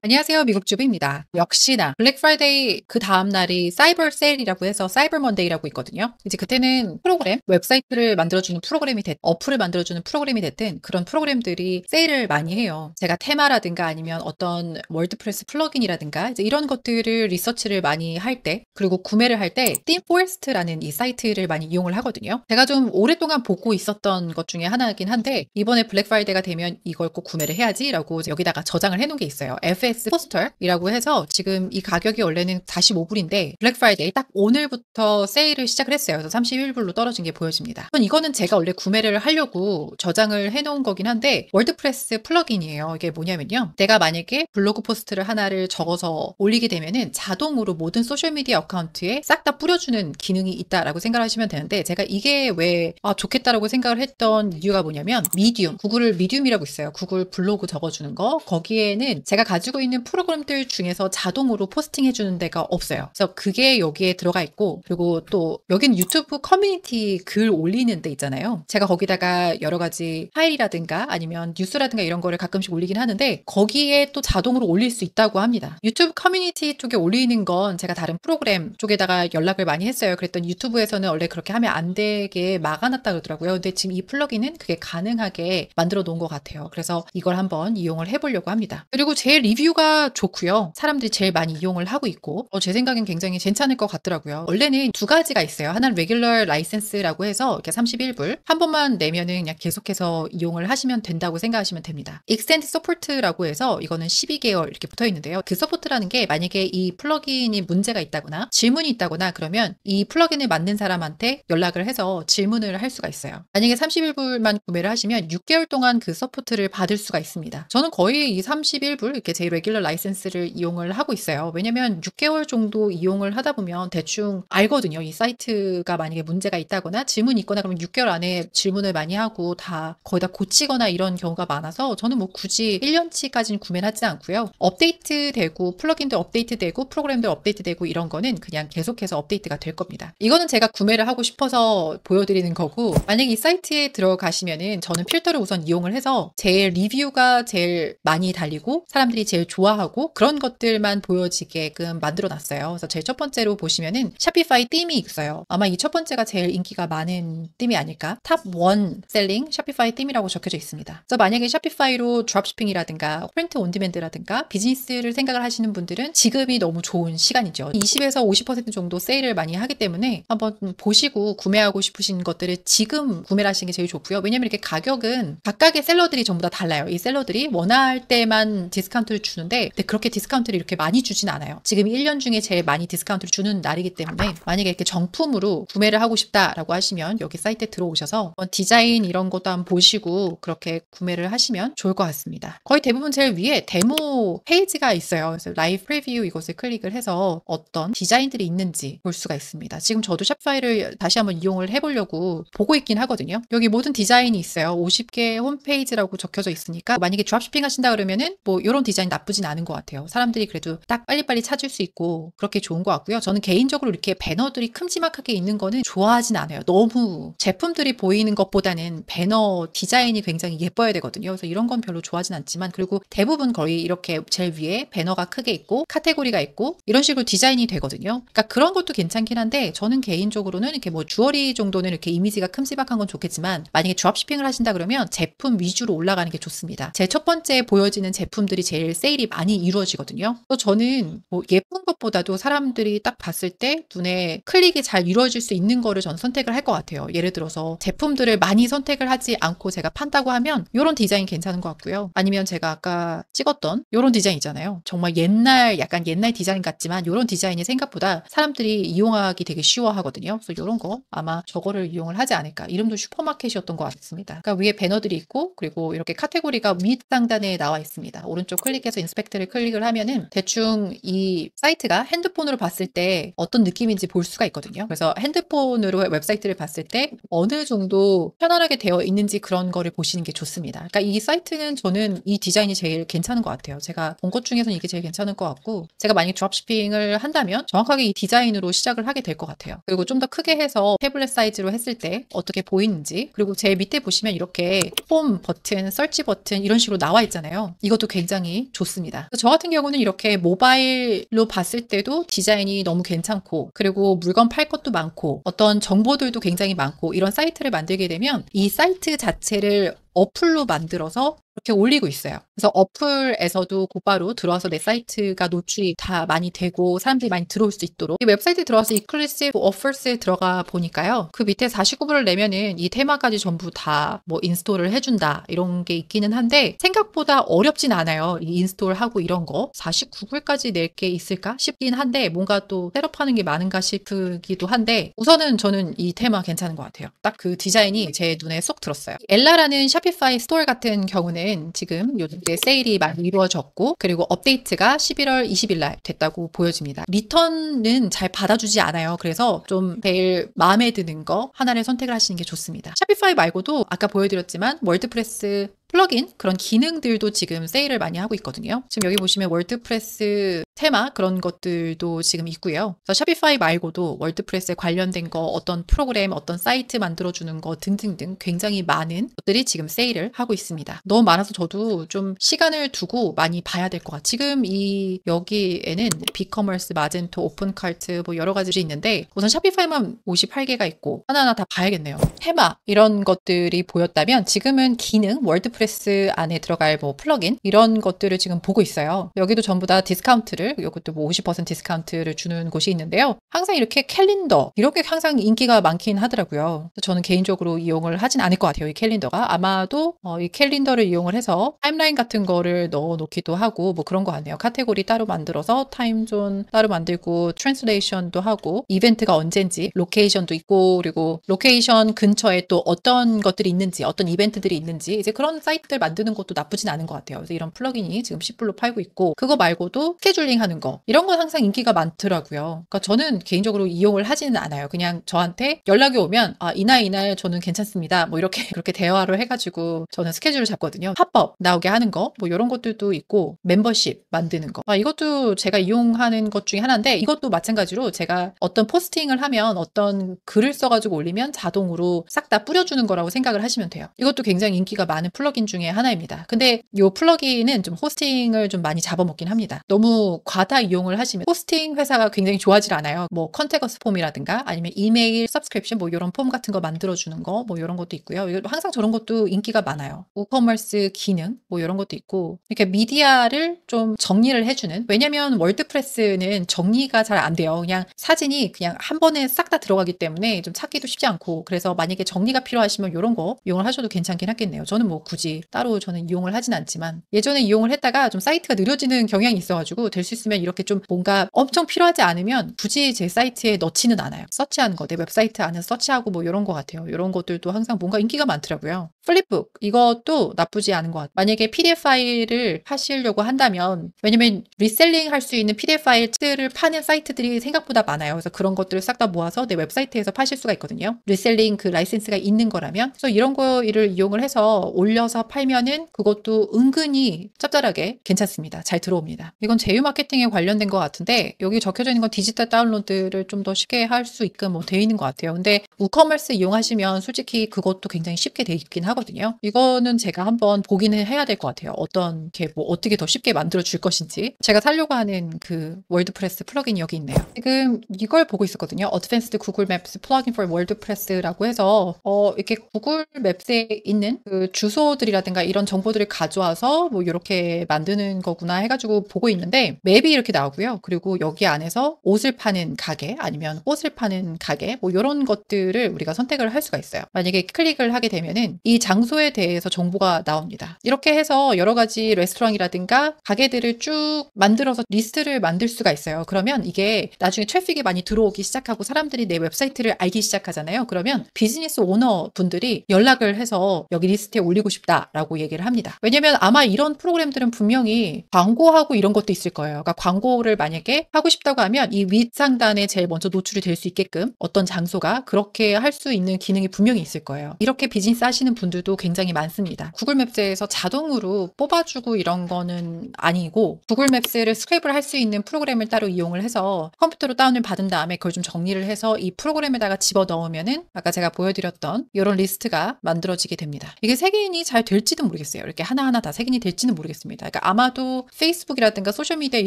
안녕하세요. 미국 주부입니다. 역시나 블랙 프라이데이 그 다음 날이 사이버 세일이라고 해서 사이버 먼데이라고 있거든요. 이제 그때는 프로그램, 웹사이트를 만들어주는 프로그램이 됐 어플을 만들어주는 프로그램이 됐든 그런 프로그램들이 세일을 많이 해요. 제가 테마라든가 아니면 어떤 월드프레스 플러긴이라든가 이제 이런 것들을 리서치를 많이 할 때 그리고 구매를 할때 띵포레스트라는 이 사이트를 많이 이용을 하거든요. 제가 좀 오랫동안 보고 있었던 것 중에 하나긴 한데 이번에 블랙 프라이데이가 되면 이걸 꼭 구매를 해야지라고 여기다가 저장을 해놓은 게 있어요. 스페이스 포스터라고 해서 지금 이 가격이 원래는 45불인데 블랙 프라이데이 딱 오늘부터 세일을 시작을 했어요. 그래서 31불로 떨어진 게 보여집니다. 이거는 제가 원래 구매를 하려고 저장을 해놓은 거긴 한데 월드프레스 플러긴이에요. 이게 뭐냐면요. 내가 만약에 블로그 포스트를 하나를 적어서 올리게 되면은 자동으로 모든 소셜미디어 어카운트에 싹 다 뿌려주는 기능이 있다라고 생각하시면 되는데 제가 이게 왜 아, 좋겠다라고 생각을 했던 이유가 뭐냐면 미디움 구글 미디움이라고 있어요. 구글 블로그 적어주는 거 거기에는 제가 가지고 하고 있는 프로그램들 중에서 자동으로 포스팅해 주는 데가 없어요. 그래서 그게 여기에 들어가 있고 그리고 또 여긴 유튜브 커뮤니티 글 올리는 데 있잖아요. 제가 거기다가 여러 가지 파일이라든가 아니면 뉴스라든가 이런 거를 가끔씩 올리긴 하는데 거기에 또 자동으로 올릴 수 있다고 합니다. 유튜브 커뮤니티 쪽에 올리는 건 제가 다른 프로그램 쪽에다가 연락을 많이 했어요. 그랬더니 유튜브에서는 원래 그렇게 하면 안 되게 막아놨다 그러더라고요. 근데 지금 이 플러그인은 그게 가능하게 만들어 놓은 것 같아요. 그래서 이걸 한번 이용을 해보려고 합니다. 그리고 제 리뷰 리뷰가 좋고요. 사람들이 제일 많이 이용을 하고 있고 어, 제 생각엔 굉장히 괜찮을 것 같더라고요. 원래는 두 가지가 있어요. 하나는 레귤러 라이센스라고 해서 이렇게 31불 한 번만 내면은 그냥 계속해서 이용을 하시면 된다고 생각하시면 됩니다. 익스텐드 서포트라고 해서 이거는 12개월 이렇게 붙어 있는데요. 그 서포트라는 게 만약에 이 플러그인이 문제가 있다거나 질문이 있다거나 그러면 이 플러그인을 만든 사람한테 연락을 해서 질문을 할 수가 있어요. 만약에 31불만 구매를 하시면 6개월 동안 그 서포트를 받을 수가 있습니다. 저는 거의 이 31불 이렇게 제일 레귤러 라이센스를 이용을 하고 있어요. 왜냐면 6개월 정도 이용을 하다 보면 대충 알거든요. 이 사이트가 만약에 문제가 있다거나 질문이 있거나 그러면 6개월 안에 질문을 많이 하고 다 거의 다 고치거나 이런 경우가 많아서 저는 뭐 굳이 1년치까지는 구매는 하지 않고요. 업데이트되고 플러긴들 업데이트되고 프로그램들 업데이트되고 이런 거는 그냥 계속해서 업데이트가 될 겁니다. 이거는 제가 구매를 하고 싶어서 보여드리는 거고 만약에 이 사이트에 들어가시면은 저는 필터를 우선 이용을 해서 제일 리뷰가 제일 많이 달리고 사람들이 제일 좋아하고 그런 것들만 보여지게끔 만들어 놨어요. 그래서 제일 첫 번째로 보시면은 샤피파이 띠이 있어요. 아마 이 첫 번째가 제일 인기가 많은 띠이 아닐까? 탑1 셀링 샤피파이 띠이라고 적혀져 있습니다. 그래서 만약에 샤피파이로 드랍쇼핑이라든가 프린트 온디맨드라든가 비즈니스를 생각을 하시는 분들은 지금이 너무 좋은 시간이죠. 20에서 50% 정도 세일을 많이 하기 때문에 한번 보시고 구매하고 싶으신 것들을 지금 구매를 하시는 게 제일 좋고요. 왜냐면 이렇게 가격은 각각의 셀러들이 전부 다 달라요. 이 셀러들이 원할 때만 디스카운트를 주 주는데 근데 그렇게 디스카운트를 이렇게 많이 주진 않아요. 지금 1년 중에 제일 많이 디스카운트를 주는 날이기 때문에 만약에 이렇게 정품으로 구매를 하고 싶다라고 하시면 여기 사이트에 들어오셔서 디자인 이런 것도 한번 보시고 그렇게 구매를 하시면 좋을 것 같습니다. 거의 대부분 제일 위에 데모 페이지가 있어요. 그래서 라이브 프리뷰 이것을 클릭을 해서 어떤 디자인들이 있는지 볼 수가 있습니다. 지금 저도 샵파이를 다시 한번 이용을 해보려고 보고 있긴 하거든요. 여기 모든 디자인이 있어요. 50개 홈페이지라고 적혀져 있으니까 만약에 드랍쇼핑 하신다 그러면은 뭐 이런 디자인 납품 나쁘진 않은 것 같아요. 사람들이 그래도 딱 빨리빨리 찾을 수 있고 그렇게 좋은 것 같고요. 저는 개인적으로 이렇게 배너들이 큼지막하게 있는 거는 좋아하진 않아요. 너무 제품들이 보이는 것보다는 배너 디자인이 굉장히 예뻐야 되거든요. 그래서 이런 건 별로 좋아하진 않지만 그리고 대부분 거의 이렇게 제일 위에 배너가 크게 있고 카테고리가 있고 이런 식으로 디자인이 되거든요. 그러니까 그런 것도 괜찮긴 한데 저는 개인적으로는 이렇게 뭐주얼이 정도는 이렇게 이미지가 큼지막한 건 좋겠지만 만약에 드롭쇼핑을 하신다 그러면 제품 위주로 올라가는 게 좋습니다. 제 첫 번째 보여지는 제품들이 제일 세 세일이 많이 이루어지거든요. 또 저는 뭐 예쁜 것보다도 사람들이 딱 봤을 때 눈에 클릭이 잘 이루어질 수 있는 거를 전 선택을 할 것 같아요. 예를 들어서 제품들을 많이 선택을 하지 않고 제가 판다고 하면 이런 디자인 괜찮은 것 같고요. 아니면 제가 아까 찍었던 이런 디자인 있잖아요. 정말 옛날 약간 옛날 디자인 같지만 이런 디자인이 생각보다 사람들이 이용하기 되게 쉬워하거든요. 그래서 이런 거 아마 저거를 이용을 하지 않을까. 이름도 슈퍼마켓이었던 것 같습니다. 그러니까 위에 배너들이 있고 그리고 이렇게 카테고리가 윗 상단에 나와 있습니다. 오른쪽 클릭해서 윈도우즈 인스펙트를 클릭을 하면은 대충 이 사이트가 핸드폰으로 봤을 때 어떤 느낌인지 볼 수가 있거든요. 그래서 핸드폰으로 웹사이트를 봤을 때 어느 정도 편안하게 되어 있는지 그런 거를 보시는 게 좋습니다. 그러니까 이 사이트는 저는 이 디자인이 제일 괜찮은 것 같아요. 제가 본 것 중에서는 이게 제일 괜찮은 것 같고 제가 만약 드롭시핑을 한다면 정확하게 이 디자인으로 시작을 하게 될 것 같아요. 그리고 좀 더 크게 해서 태블릿 사이즈로 했을 때 어떻게 보이는지 그리고 제 밑에 보시면 이렇게 폼 버튼, 설치 버튼 이런 식으로 나와 있잖아요. 이것도 굉장히 좋습니다. 좋습니다. 저 같은 경우는 이렇게 모바일로 봤을 때도 디자인이 너무 괜찮고 그리고 물건 팔 것도 많고 어떤 정보들도 굉장히 많고 이런 사이트를 만들게 되면 이 사이트 자체를 어플로 만들어서 이렇게 올리고 있어요. 그래서 어플에서도 곧바로 들어와서 내 사이트가 노출이 다 많이 되고 사람들이 많이 들어올 수 있도록 이 웹사이트에 들어와서 이클리시브 어플스에 들어가 보니까요. 그 밑에 49불을 내면은 이 테마까지 전부 다 뭐 인스톨을 해준다 이런 게 있기는 한데 생각보다 어렵진 않아요. 이 인스톨하고 이런 거 49불까지 낼 게 있을까 싶긴 한데 뭔가 또 셋업하는 게 많은가 싶기도 한데 우선은 저는 이 테마 괜찮은 것 같아요. 딱 그 디자인이 제 눈에 쏙 들었어요. 엘라라는 샤피파이 스토어 같은 경우는 지금 요즘 이제 세일이 많이 이루어졌고 그리고 업데이트가 11월 20일 날 됐다고 보여집니다. 리턴은 잘 받아주지 않아요. 그래서 좀 제일 마음에 드는 거 하나를 선택을 하시는 게 좋습니다. 샤피파이 말고도 아까 보여드렸지만 월드프레스 플러인 그런 기능들도 지금 세일을 많이 하고 있거든요. 지금 여기 보시면 월드프레스 테마 그런 것들도 지금 있고요. 그래서 샤비파이 말고도 월드프레스에 관련된 거 어떤 프로그램 어떤 사이트 만들어주는 거 등등등 굉장히 많은 것들이 지금 세일을 하고 있습니다. 너무 많아서 저도 좀 시간을 두고 많이 봐야 될 것 같아요. 지금 이 여기에는 비커머스, 마젠토, 오픈카트 뭐 여러 가지 있는데 우선 샤비파이만 58개가 있고 하나하나 다 봐야겠네요. 테마 이런 것들이 보였다면 지금은 기능 월드프레스 안에 들어갈 뭐 플러긴 이런 것들을 지금 보고 있어요. 여기도 전부 다 디스카운트를 캘린 이것도 뭐50% 디스카운트를 주는 곳이 있는데요. 항상 이렇게 캘린더 이렇게 항상 인기가 많긴 하더라고요. 저는 개인적으로 이용을 하진 않을 것 같아요. 이 캘린더가 아마도 어, 이 캘린더를 이용을 해서 타임라인 같은 거를 넣어 놓기도 하고 뭐 그런 거 같네요. 카테고리 따로 만들어서 타임존 따로 만들고 트랜스레이션도 하고 이벤트가 언젠지 로케이션도 있고 그리고 로케이션 근처에 또 어떤 것들이 있는지 어떤 이벤트들이 있는지 이제 그런 사이트들 만드는 것도 나쁘진 않은 것 같아요. 그래서 이런 플러그인이 지금 10불로 팔고 있고 그거 말고도 스케줄링 진행하는 거 이런 건 항상 인기가 많더라고요. 그러니까 저는 개인적으로 이용을 하지는 않아요. 그냥 저한테 연락이 오면 아 이날 이날 저는 괜찮습니다. 뭐 이렇게 그렇게 대화를 해가지고 저는 스케줄을 잡거든요. 팝업 나오게 하는 거뭐 이런 것들도 있고 멤버십 만드는 거 아, 이것도 제가 이용하는 것 중에 하나인데 이것도 마찬가지로 제가 어떤 포스팅을 하면 어떤 글을 써가지고 올리면 자동으로 싹 다 뿌려주는 거라고 생각을 하시면 돼요. 이것도 굉장히 인기가 많은 플러그인 중에 하나입니다. 근데 이플러그인은좀 호스팅을 좀 많이 잡아먹긴 합니다. 너무 과다 이용을 하시면 호스팅 회사가 굉장히 좋아질 않아요. 뭐 컨택어스 폼이라든가 아니면 이메일 서브스크립션 뭐 이런 폼 같은 거 만들어주는 거 뭐 이런 것도 있고요. 항상 저런 것도 인기가 많아요. 우커머스 기능 뭐 이런 것도 있고 이렇게 미디어를 좀 정리를 해주는 왜냐면 월드프레스는 정리가 잘 안 돼요. 그냥 사진이 그냥 한 번에 싹 다 들어가기 때문에 좀 찾기도 쉽지 않고 그래서 만약에 정리가 필요하시면 이런 거 이용을 하셔도 괜찮긴 하겠네요. 저는 뭐 굳이 따로 저는 이용을 하진 않지만 예전에 이용을 했다가 좀 사이트가 느려지는 경향이 있어가지고 될수 있으면 이렇게 좀 뭔가 엄청 필요하지 않으면 굳이 제 사이트에 넣지는 않아요. 서치하는 거, 내 웹사이트 안에서 서치하고 뭐 이런 거 같아요. 이런 것들도 항상 뭔가 인기가 많더라고요. 플립북 이것도 나쁘지 않은 것 같아요. 만약에 PDF 파일을 하시려고 한다면 왜냐면 리셀링 할 수 있는 PDF 파일들을 파는 사이트들이 생각보다 많아요. 그래서 그런 것들을 싹 다 모아서 내 웹사이트에서 파실 수가 있거든요. 리셀링 그 라이센스가 있는 거라면 그래서 이런 거를 이용을 해서 올려서 팔면은 그것도 은근히 짭짤하게 괜찮습니다. 잘 들어옵니다. 이건 제휴마 마케팅에 관련된 것 같은데 여기 적혀져 있는 건 디지털 다운로드를 좀 더 쉽게 할 수 있게 뭐되 있는 것 같아요. 근데 우커머스 이용하시면 솔직히 그것도 굉장히 쉽게 돼 있긴 하거든요. 이거는 제가 한번 보기는 해야 될 것 같아요. 어떤 게 뭐 어떻게 더 쉽게 만들어 줄 것인지 제가 살려고 하는 그 월드프레스 플러긴이 여기 있네요. 지금 이걸 보고 있었거든요. 어드밴스드 구글 맵스 플러긴 for 월드프레스라고 해서 어 이렇게 구글 맵스에 있는 그 주소들이라든가 이런 정보들을 가져와서 뭐 이렇게 만드는 거구나 해가지고 보고 있는데 맵이 이렇게 나오고요. 그리고 여기 안에서 옷을 파는 가게 아니면 꽃을 파는 가게 뭐 이런 것들을 우리가 선택을 할 수가 있어요. 만약에 클릭을 하게 되면은 이 장소에 대해서 정보가 나옵니다. 이렇게 해서 여러 가지 레스토랑이라든가 가게들을 쭉 만들어서 리스트를 만들 수가 있어요. 그러면 이게 나중에 트래픽이 많이 들어오기 시작하고 사람들이 내 웹사이트를 알기 시작하잖아요. 그러면 비즈니스 오너 분들이 연락을 해서 여기 리스트에 올리고 싶다라고 얘기를 합니다. 왜냐면 아마 이런 프로그램들은 분명히 광고하고 이런 것도 있을 거예요. 그러니까 광고를 만약에 하고 싶다고 하면 이윗 상단에 제일 먼저 노출이 될 수 있게끔 어떤 장소가 그렇게 할 수 있는 기능이 분명히 있을 거예요. 이렇게 비즈니스 하시는 분들도 굉장히 많습니다. 구글 맵스에서 자동으로 뽑아주고 이런 거는 아니고 구글 맵스를 스크랩을 할 수 있는 프로그램을 따로 이용을 해서 컴퓨터로 다운을 받은 다음에 그걸 좀 정리를 해서 이 프로그램에다가 집어 넣으면은 아까 제가 보여드렸던 이런 리스트가 만들어지게 됩니다. 이게 세 색인이 잘 될지도 모르겠어요. 이렇게 하나하나 다세 색인이 될지는 모르겠습니다. 그러니까 아마도 페이스북이라든가 소셜미디어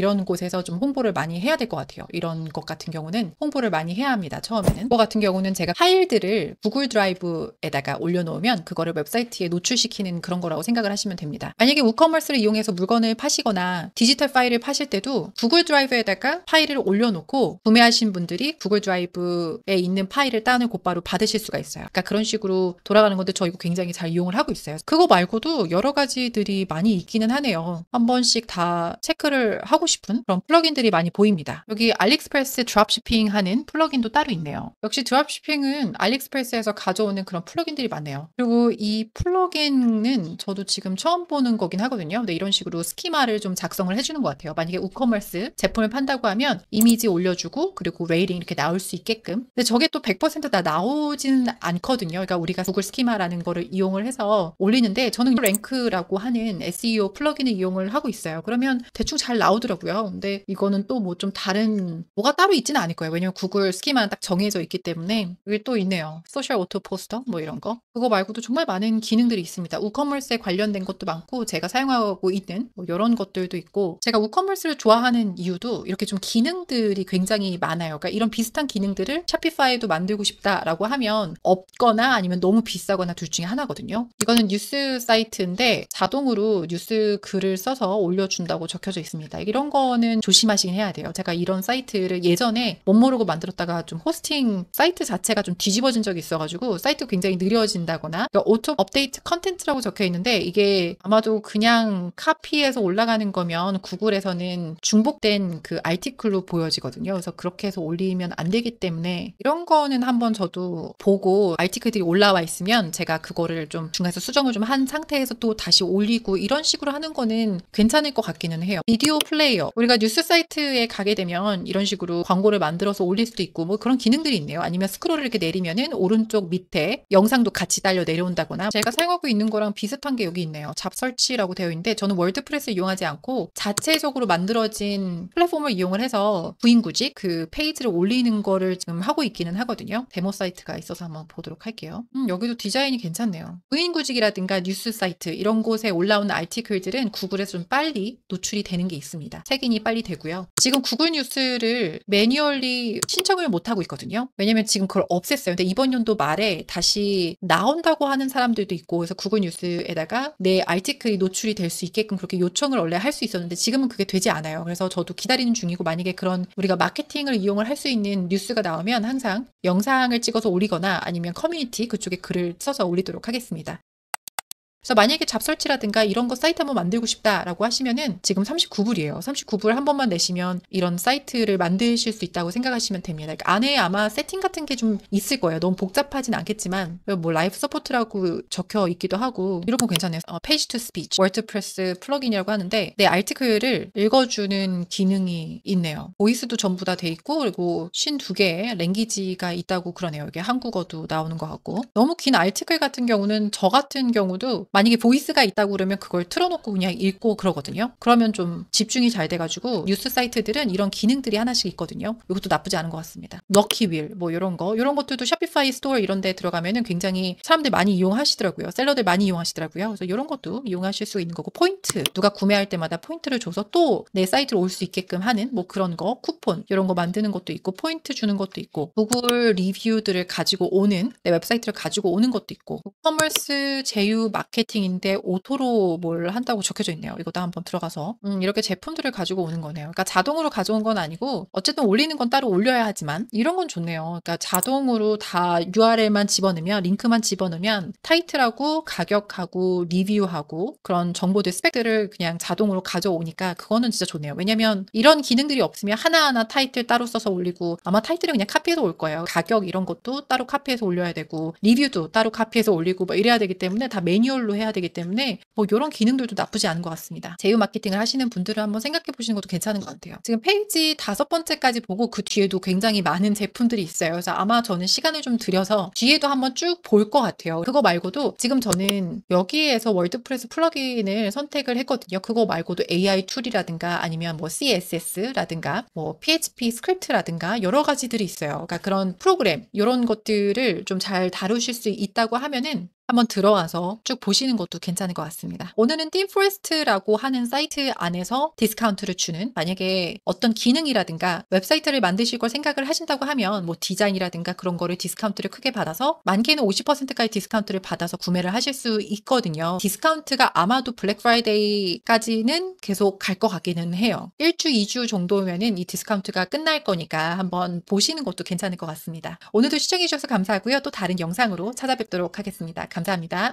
이런 곳에서 좀 홍보를 많이 해야 될 것 같아요. 이런 것 같은 경우는 홍보를 많이 해야 합니다. 처음에는. 저 같은 경우는 제가 파일들을 구글 드라이브에다가 올려놓으면 그거를 웹사이트에 노출시키는 그런 거라고 생각을 하시면 됩니다. 만약에 우커머스를 이용해서 물건을 파시거나 디지털 파일을 파실 때도 구글 드라이브에다가 파일을 올려놓고 구매하신 분들이 구글 드라이브에 있는 파일을 다운을 곧바로 받으실 수가 있어요. 그러니까 그런 식으로 돌아가는 건데 저 이거 굉장히 잘 이용을 하고 있어요. 그거 말고도 여러 가지들이 많이 있기는 하네요. 한 번씩 다 체크를 하고 싶은 그런 플러긴들이 많이 보입니다. 여기 알리익스프레스 드랍 s 핑 하는 플러긴도 따로 있네요. 역시 드랍시핑은 알리익스프레스에서 가져오는 그런 플러긴들이 많네요. 그리고 이 플러긴은 저도 지금 처음 보는 거긴 하거든요. 근데 이런 식으로 스키마를 좀 작성을 해주는 것 같아요. 만약에 우커머스 제품을 판다고 하면 이미지 올려주고 그리고 레이링 이렇게 나올 수 있게끔. 근데 저게 또 100%다 나오진 않거든요. 그러니까 우리가 구글 스키마라는 거를 이용을 해서 올리는데 저는 랭크라고 하는 SEO 플러긴을 이용을 하고 있어요. 그러면 대충 잘 나오더라고요. 거고요. 근데 이거는 또 뭐 좀 다른 뭐가 따로 있지는 않을 거예요. 왜냐면 구글 스키만 딱 정해져 있기 때문에 여기 또 있네요. 소셜 오토 포스터 뭐 이런 거. 그거 말고도 정말 많은 기능들이 있습니다. 우커머스에 관련된 것도 많고 제가 사용하고 있는 뭐 이런 것들도 있고 제가 우커머스를 좋아하는 이유도 이렇게 좀 기능들이 굉장히 많아요. 그러니까 이런 비슷한 기능들을 샤피파이도 만들고 싶다라고 하면 없거나 아니면 너무 비싸거나 둘 중에 하나거든요. 이거는 뉴스 사이트인데 자동으로 뉴스 글을 써서 올려준다고 적혀져 있습니다. 이런 이런 거는 조심하시긴 해야 돼요. 제가 이런 사이트를 예전에 못 모르고 만들었다가 좀 호스팅 사이트 자체가 좀 뒤집어진 적이 있어가지고 사이트 굉장히 느려진다거나 그러니까 오토 업데이트 컨텐츠라고 적혀 있는데 이게 아마도 그냥 카피해서 올라가는 거면 구글에서는 중복된 그 알티클로 보여지거든요. 그래서 그렇게 해서 올리면 안 되기 때문에 이런 거는 한번 저도 보고 알티클들이 올라와 있으면 제가 그거를 좀 중간에서 수정을 좀 한 상태에서 또 다시 올리고 이런 식으로 하는 거는 괜찮을 것 같기는 해요. 비디오 플레이 플레이어. 우리가 뉴스 사이트에 가게 되면 이런 식으로 광고를 만들어서 올릴 수도 있고 뭐 그런 기능들이 있네요. 아니면 스크롤을 이렇게 내리면은 오른쪽 밑에 영상도 같이 달려 내려온다거나 제가 사용하고 있는 거랑 비슷한 게 여기 있네요. 잡설치라고 되어 있는데 저는 월드프레스 이용하지 않고 자체적으로 만들어진 플랫폼을 이용을 해서 부인구직 그 페이지를 올리는 거를 지금 하고 있기는 하거든요. 데모 사이트가 있어서 한번 보도록 할게요. 음, 여기도 디자인이 괜찮네요. 부인구직이라든가 뉴스 사이트 이런 곳에 올라온 아티클들은 구글에서 좀 빨리 노출이 되는 게 있습니다. 책인이 빨리 되고요. 지금 구글 뉴스를 매뉴얼리 신청을 못하고 있거든요. 왜냐면 지금 그걸 없앴어요. 근데 이번 연도 말에 다시 나온다고 하는 사람들도 있고 그래서 구글 뉴스에다가 내 알티클이 노출이 될 수 있게끔 그렇게 요청을 원래 할 수 있었는데 지금은 그게 되지 않아요. 그래서 저도 기다리는 중이고 만약에 그런 우리가 마케팅을 이용을 할 수 있는 뉴스가 나오면 항상 영상을 찍어서 올리거나 아니면 커뮤니티 그쪽에 글을 써서 올리도록 하겠습니다. 그래서 만약에 잡설치라든가 이런 거 사이트 한번 만들고 싶다라고 하시면은 지금 39불이에요. 39불 한 번만 내시면 이런 사이트를 만드실 수 있다고 생각하시면 됩니다. 그러니까 안에 아마 세팅 같은 게 좀 있을 거예요. 너무 복잡하진 않겠지만 뭐 라이프 서포트라고 적혀 있기도 하고 이런 건 괜찮아요. 어, 페이지 투 스피치 월드프레스 플러긴이라고 하는데 내 알티클을 읽어주는 기능이 있네요. 보이스도 전부 다 돼 있고 그리고 5두개의 랭귀지가 있다고 그러네요. 이게 한국어도 나오는 것 같고 너무 긴 알티클 같은 경우는 저 같은 경우도 만약에 보이스가 있다고 그러면 그걸 틀어놓고 그냥 읽고 그러거든요. 그러면 좀 집중이 잘 돼가지고 뉴스 사이트들은 이런 기능들이 하나씩 있거든요. 이것도 나쁘지 않은 것 같습니다. 넣기윌 뭐 이런 거 이런 것들도 샤피파이 스토어 이런 데 들어가면은 굉장히 사람들 많이 이용하시더라고요. 셀러들 많이 이용하시더라고요. 그래서 이런 것도 이용하실 수 있는 거고 포인트 누가 구매할 때마다 포인트를 줘서 또 내 사이트로 올 수 있게끔 하는 뭐 그런 거 쿠폰 이런 거 만드는 것도 있고 포인트 주는 것도 있고 구글 리뷰들을 가지고 오는 내 웹사이트를 가지고 오는 것도 있고 그 커머스 제휴 마켓 마케팅인데 오토로 뭘 한다고 적혀져 있네요. 이것도 한번 들어가서. 음, 이렇게 제품들을 가지고 오는 거네요. 그러니까 자동으로 가져온 건 아니고 어쨌든 올리는 건 따로 올려야 하지만 이런 건 좋네요. 그러니까 자동으로 다 URL만 집어넣으면 링크만 집어넣으면 타이틀하고 가격하고 리뷰하고 그런 정보들 스펙들을 그냥 자동으로 가져오니까 그거는 진짜 좋네요. 왜냐면 이런 기능들이 없으면 하나하나 타이틀 따로 써서 올리고 아마 타이틀은 그냥 카피해서 올 거예요. 가격 이런 것도 따로 카피해서 올려야 되고 리뷰도 따로 카피해서 올리고 막 뭐 이래야 되기 때문에 다 매뉴얼로 걸로 해야 되기 때문에 뭐 이런 기능들도 나쁘지 않은 것 같습니다. 제휴 마케팅을 하시는 분들은 한번 생각해 보시는 것도 괜찮은 것 같아요. 지금 페이지 다섯 번째까지 보고 그 뒤에도 굉장히 많은 제품들이 있어요. 그래서 아마 저는 시간을 좀 들여서 뒤에도 한번 쭉 볼 것 같아요. 그거 말고도 지금 저는 여기에서 월드프레스 플러그인을 선택을 했거든요. 그거 말고도 AI 툴이라든가 아니면 뭐 CSS라든가 뭐 PHP 스크립트라든가 여러 가지들이 있어요. 그러니까 그런 프로그램 이런 것들을 좀 잘 다루실 수 있다고 하면은 한번 들어와서쭉 보시는 것도 괜찮을 것 같습니다. 오늘은 팀포레스트라고 하는 사이트 안에서 디스카운트를 주는 만약에 어떤 기능이라든가 웹사이트를 만드실 걸 생각을 하신다고 하면 뭐 디자인이라든가 그런 거를 디스카운트를 크게 받아서 많게는 50%까지 디스카운트를 받아서 구매를 하실 수 있거든요. 디스카운트가 아마도 블랙 프라이데이까지는 계속 갈 것 같기는 해요. 1주, 2주 정도면은 이 디스카운트가 끝날 거니까 한번 보시는 것도 괜찮을 것 같습니다. 오늘도 시청해주셔서 감사하고요. 또 다른 영상으로 찾아뵙도록 하겠습니다. 감사합니다. 감사합니다.